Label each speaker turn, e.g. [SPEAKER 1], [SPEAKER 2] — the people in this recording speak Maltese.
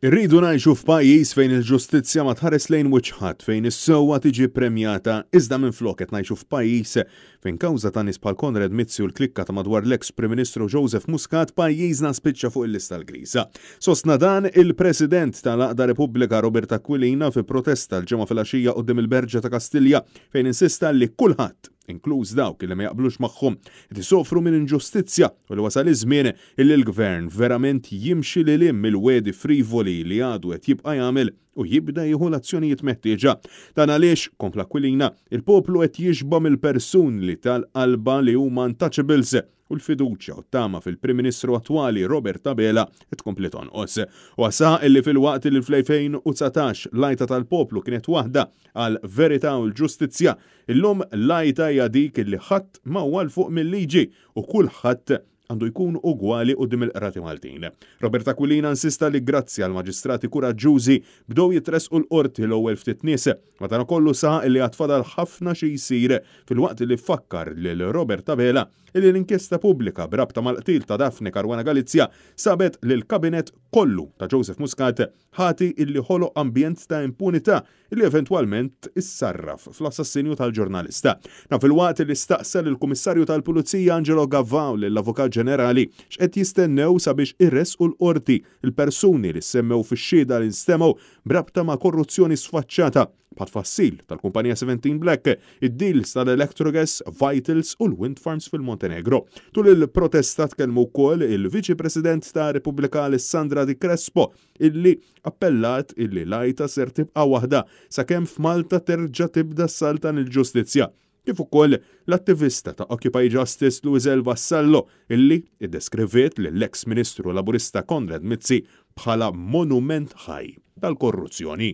[SPEAKER 1] Irridu ngħixu f'pajjiż fejn il-ġustizzja ma tħares lejn wiċħat fejn is-sewwa tiġi premjata iżda minn floket qed ngħixu f'pajjiż fejn kawża ta' nispal bħal Konrad Mizzi u l-klikka ta' madwar l-eks Prim Ministru Joseph Muscat pajjiżna spiċċa fuq il-lista l griża Sostna dan il-President tal-Aqda Repubblika Roberta Aquilina fi protesta l-ġemgħa fil-għaxija qudiem il-Berġa ta' Kastilja fejn insista li kulħadd inkluż dawk li ma jaqblux magħhom li isofru minn inġustizzja u li wasal iż-żmien illi l-gvern verament jimxi lilim mill il-wedi frivoli li għadu qed jibqa' jagħmel u jibda jieħu l-azzjonijiet meħtieġa. Dan għaliex, kompla kwilina, il-poplu qed jiġbom il-persun li tal-qalba li huma untouchables u l-fiduċja u tama fil-Prim Ministru attwali Robert Tabela qed os. tonqos. Wasa illi fil-waqt li fl-2019 lajta tal-poplu kienet waħda għal verità u l-ġustizzja, illum lajta hija dik li ħadd ma fuq mill-liġi u kull ħadd għandu jkun ugwali u dim il-qrati Maltin. Roberta Aquilina insista li grazzi għal maġistrati kuraġġużi bdow jitresqu l-qorti l-ewwel ftit nies, matana kollu sa li għatfadal ħafna xi jsir fil-waqt li fakkar lil Roberta Vela li l-inkjesta pubblika brabta mal-qtil ta' Dafne Karwana Galizja sabet li l-kabinet kollu ta' Joseph Muscat ħati illi ħolo ambjent ta' impunità li eventwalment issarraf fl-assassinju tal-ġurnalista. Na fil-waqt li staqsa l kummissarju tal-Pulizija Angelo Gavaw l-Avukat ġenerali x'qed jistennew sabiex irres u l-qorti il-persuni li semmew fix-xieda li nstemaw brabta ma' korruzzjoni sfaċċata bħat fassil tal-kumpanija 17 Black, id-deals tal-Electrogas, Vitals u l-Wind Farms fil-Montenegro. Tul il-protesta tkellmu wkoll il-Viċi President ta' Repubblika Alessandra Di Crespo, illi appellat illi lajta ser tibqa' waħda sakemm f'Malta terġa' tibda s salta il-ġustizzja kif ukoll l-attivista ta' Occupy Justice Luizel Vassallo illi iddeskrivet l-ex-ministru laburista Konrad Mizzi bħala monument ħaj tal-korruzzjoni.